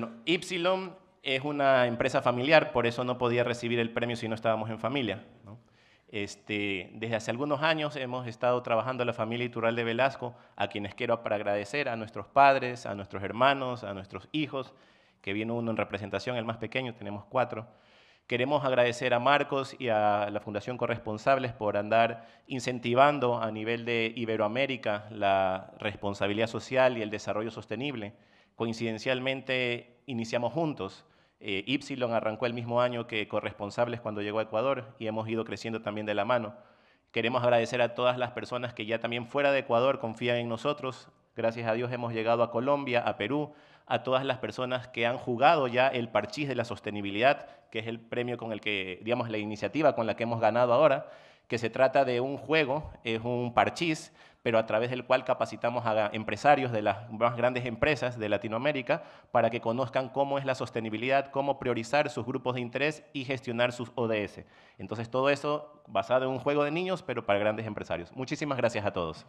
Bueno, Ypsilon es una empresa familiar, por eso no podía recibir el premio si no estábamos en familia. Este, desde hace algunos años hemos estado trabajando la familia Itural de Velasco, a quienes quiero agradecer, a nuestros padres, a nuestros hermanos, a nuestros hijos, que viene uno en representación, el más pequeño, tenemos cuatro. Queremos agradecer a Marcos y a la Fundación Corresponsables por andar incentivando a nivel de Iberoamérica la responsabilidad social y el desarrollo sostenible. Coincidencialmente iniciamos juntos. Eh, Ypsilon arrancó el mismo año que Corresponsables cuando llegó a Ecuador y hemos ido creciendo también de la mano. Queremos agradecer a todas las personas que ya también fuera de Ecuador confían en nosotros. Gracias a Dios hemos llegado a Colombia, a Perú, a todas las personas que han jugado ya el parchís de la sostenibilidad, que es el premio con el que, digamos, la iniciativa con la que hemos ganado ahora que se trata de un juego, es un parchís, pero a través del cual capacitamos a empresarios de las más grandes empresas de Latinoamérica para que conozcan cómo es la sostenibilidad, cómo priorizar sus grupos de interés y gestionar sus ODS. Entonces, todo eso basado en un juego de niños, pero para grandes empresarios. Muchísimas gracias a todos.